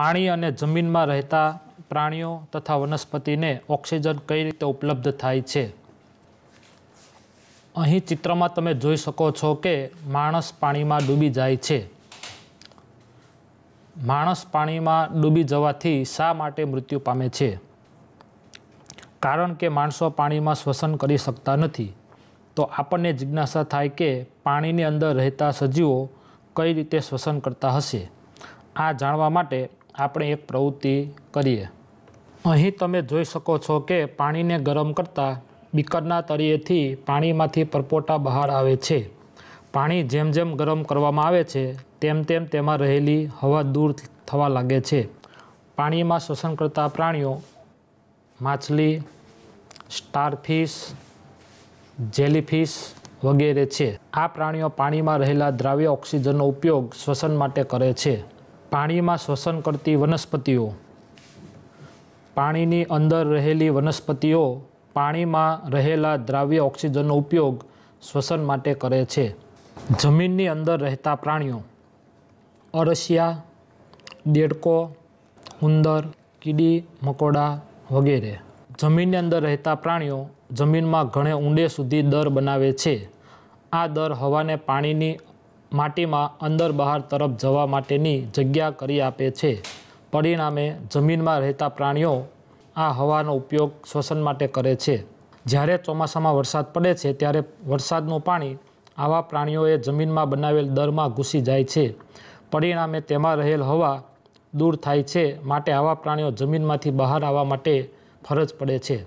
પાણી અને જમીનમાં રહેતા પ્રાણીઓ તથા વનસ્પતિને ઓક્સિજન કઈ રીતે ઉપલબ્ધ થાય છે અહીં ચિત્રમાં તમે જોઈ શકો છો કે માણસ પાણીમાં ડૂબી જાય છે માણસ પાણીમાં ડૂબી જવાથી શા માટે મૃત્યુ પામે છે કારણ કે માણસો પાણીમાં શ્વસન કરી શકતા નથી તો આપણને જિજ્ઞાસા થાય કે પાણીની અંદર રહેતા સજીવો કઈ રીતે શ્વસન કરતા હશે આ જાણવા માટે આપણે એક પ્રવૃત્તિ કરીએ અહીં તમે જોઈ શકો છો કે પાણીને ગરમ કરતાં બીકરના તળિયેથી પાણીમાંથી પરપોટા બહાર આવે છે પાણી જેમ જેમ ગરમ કરવામાં આવે છે તેમ તેમ તેમાં રહેલી હવા દૂર થવા લાગે છે પાણીમાં શ્વસન કરતા પ્રાણીઓ માછલી સ્ટારફિશ જેલીફિશ વગેરે છે આ પ્રાણીઓ પાણીમાં રહેલા દ્રાવ્ય ઓક્સિજનનો ઉપયોગ શ્વસન માટે કરે છે પાણીમાં શ્વસન કરતી વનસ્પતિઓ પાણીની અંદર રહેલી વનસ્પતિઓ પાણીમાં રહેલા દ્રાવ્ય ઓક્સિજનનો ઉપયોગ શ્વસન માટે કરે છે જમીનની અંદર રહેતા પ્રાણીઓ અરસિયા દેડકો ઉંદર કીડી મકોડા વગેરે જમીનની અંદર રહેતા પ્રાણીઓ જમીનમાં ઘણે ઊંડે સુધી દર બનાવે છે આ દર હવાને પાણીની માટીમાં અંદર બહાર તરફ જવા માટેની જગ્યા કરી આપે છે પરિણામે જમીનમાં રહેતા પ્રાણીઓ આ હવાનો ઉપયોગ શ્વસન માટે કરે છે જ્યારે ચોમાસામાં વરસાદ પડે છે ત્યારે વરસાદનું પાણી આવા પ્રાણીઓએ જમીનમાં બનાવેલ દરમાં ઘૂસી જાય છે પરિણામે તેમાં રહેલ હવા દૂર થાય છે માટે આવા પ્રાણીઓ જમીનમાંથી બહાર આવવા માટે ફરજ પડે છે